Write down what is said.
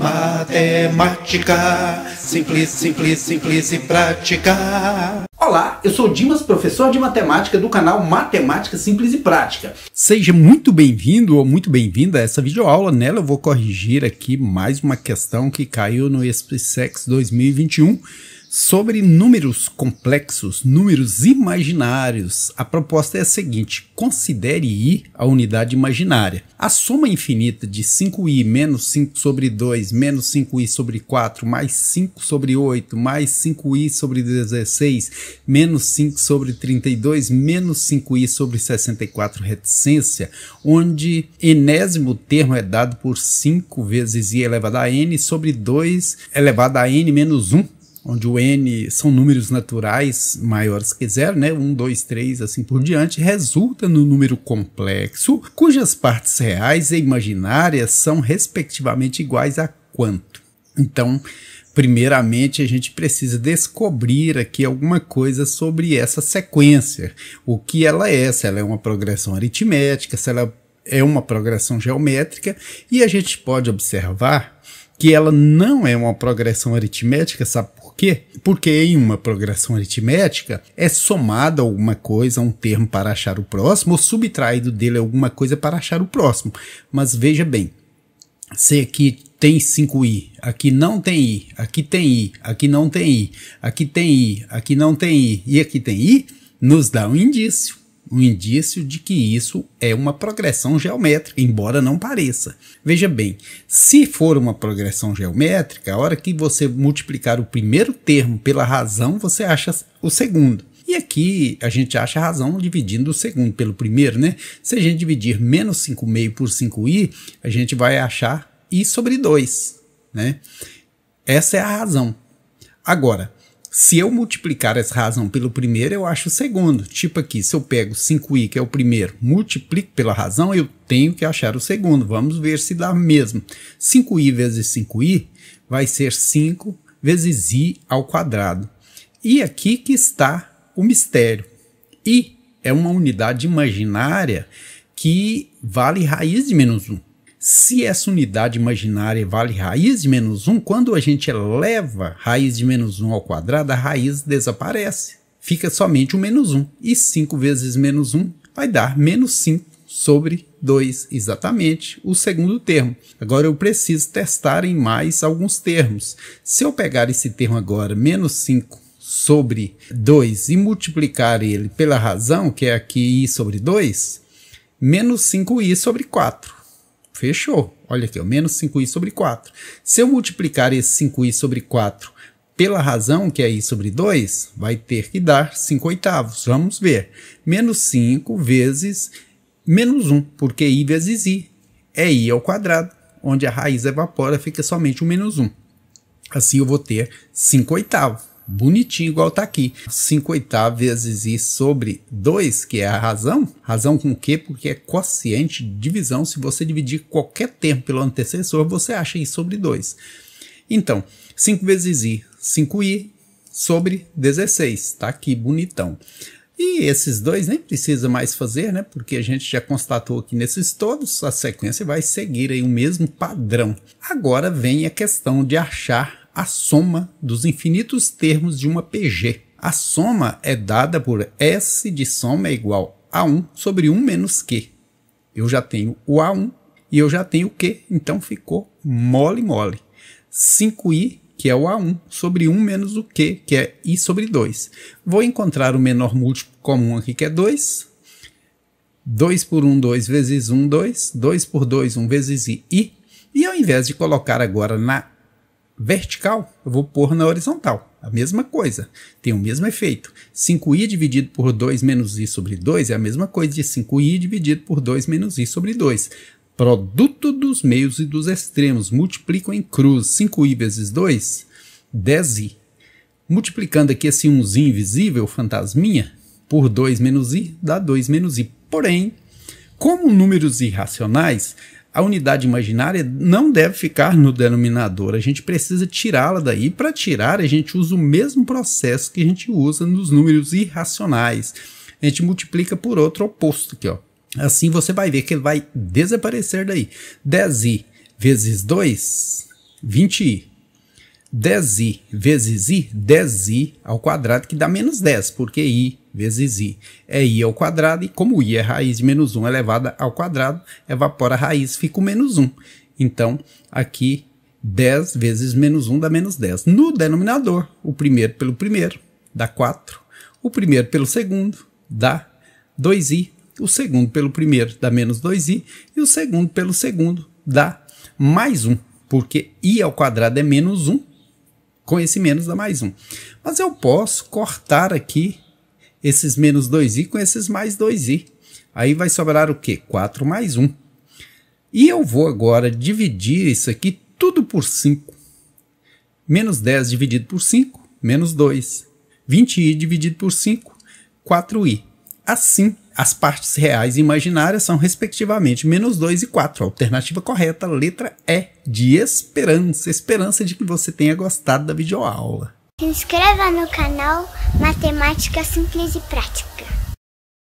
Matemática, simples, simples, simples e prática. Olá, eu sou Dimas, professor de matemática do canal Matemática Simples e Prática. Seja muito bem-vindo ou muito bem-vinda a essa videoaula. Nela eu vou corrigir aqui mais uma questão que caiu no SpaceX 2021 Sobre números complexos, números imaginários, a proposta é a seguinte: considere i a unidade imaginária. A soma infinita de 5i menos 5 sobre 2, menos 5i sobre 4, mais 5 sobre 8, mais 5i sobre 16, menos 5 sobre 32, menos 5i sobre 64, reticência, onde enésimo termo é dado por 5 vezes i elevado a n sobre 2 elevado a n menos 1 onde o n são números naturais maiores que zero, né? 1, 2, 3, assim por diante, resulta no número complexo, cujas partes reais e imaginárias são respectivamente iguais a quanto. Então, primeiramente a gente precisa descobrir aqui alguma coisa sobre essa sequência, o que ela é, se ela é uma progressão aritmética, se ela é uma progressão geométrica, e a gente pode observar que ela não é uma progressão aritmética, sabe quê? Porque em uma progressão aritmética é somada alguma coisa a um termo para achar o próximo ou subtraído dele alguma coisa para achar o próximo. Mas veja bem, se aqui tem 5i, aqui não tem i, aqui tem i, aqui não tem i, aqui tem i, aqui não tem i e aqui tem i, nos dá um indício um indício de que isso é uma progressão geométrica, embora não pareça. Veja bem, se for uma progressão geométrica, a hora que você multiplicar o primeiro termo pela razão, você acha o segundo. E aqui a gente acha a razão dividindo o segundo pelo primeiro, né? Se a gente dividir menos 5,5 por 5i, a gente vai achar i sobre 2, né? Essa é a razão. Agora, se eu multiplicar essa razão pelo primeiro, eu acho o segundo. Tipo aqui, se eu pego 5i, que é o primeiro, multiplico pela razão, eu tenho que achar o segundo. Vamos ver se dá mesmo. 5i vezes 5i vai ser 5 vezes i ao quadrado. E aqui que está o mistério. i é uma unidade imaginária que vale raiz de menos 1. Se essa unidade imaginária vale raiz de menos 1, quando a gente eleva raiz de menos 1 ao quadrado, a raiz desaparece. Fica somente o menos 1. E 5 vezes menos 1 vai dar menos 5 sobre 2, exatamente o segundo termo. Agora eu preciso testar em mais alguns termos. Se eu pegar esse termo agora, menos 5 sobre 2, e multiplicar ele pela razão, que é aqui i sobre 2, menos 5i sobre 4 Fechou. Olha aqui, ó, menos 5i sobre 4. Se eu multiplicar esse 5i sobre 4 pela razão que é i sobre 2, vai ter que dar 5 oitavos. Vamos ver. Menos 5 vezes menos 1, porque i vezes i é i ao quadrado, onde a raiz evapora, fica somente o menos 1. Assim eu vou ter 5 oitavos bonitinho igual tá aqui. 5 oitavos vezes i sobre 2, que é a razão. Razão com o quê? Porque é quociente de divisão. Se você dividir qualquer termo pelo antecessor, você acha i sobre 2. Então, 5 vezes i, 5i sobre 16. Tá aqui bonitão. E esses dois nem precisa mais fazer, né? Porque a gente já constatou aqui nesses todos, a sequência vai seguir aí o mesmo padrão. Agora vem a questão de achar a soma dos infinitos termos de uma PG. A soma é dada por S de soma é igual a 1 sobre 1 menos Q. Eu já tenho o A1 e eu já tenho o Q, então ficou mole mole. 5i, que é o A1, sobre 1 menos o Q, que é i sobre 2. Vou encontrar o menor múltiplo comum aqui, que é 2. 2 por 1, 2 vezes 1, 2. 2 por 2, 1 vezes i. E ao invés de colocar agora na vertical, eu vou pôr na horizontal. A mesma coisa, tem o mesmo efeito. 5i dividido por 2 menos i sobre 2 é a mesma coisa de 5i dividido por 2 menos i sobre 2. Produto dos meios e dos extremos, multiplicam em cruz. 5i vezes 2, 10i. Multiplicando aqui esse 1zinho invisível, fantasminha, por 2 menos i, dá 2 menos i. Porém, como números irracionais, a unidade imaginária não deve ficar no denominador, a gente precisa tirá-la daí. Para tirar, a gente usa o mesmo processo que a gente usa nos números irracionais. A gente multiplica por outro oposto aqui, ó. Assim você vai ver que ele vai desaparecer daí. 10i vezes 2, 20i 10i vezes i, 10i ao quadrado, que dá menos 10, porque i vezes i é i ao quadrado, e como i é raiz de menos 1 é elevada ao quadrado, evapora a raiz, fica o menos 1. Então, aqui, 10 vezes menos 1 dá menos 10. No denominador, o primeiro pelo primeiro dá 4, o primeiro pelo segundo dá 2i, o segundo pelo primeiro dá menos 2i, e o segundo pelo segundo dá mais 1, porque i ao quadrado é menos 1, com esse menos dá mais 1. Mas eu posso cortar aqui esses menos 2i com esses mais 2i. Aí vai sobrar o quê? 4 mais 1. E eu vou agora dividir isso aqui tudo por 5. Menos 10 dividido por 5, menos 2. 20i dividido por 5, 4i. Assim, as partes reais e imaginárias são, respectivamente, menos 2 e 4. Alternativa correta, letra E, de esperança. Esperança de que você tenha gostado da videoaula. Se inscreva no canal Matemática Simples e Prática.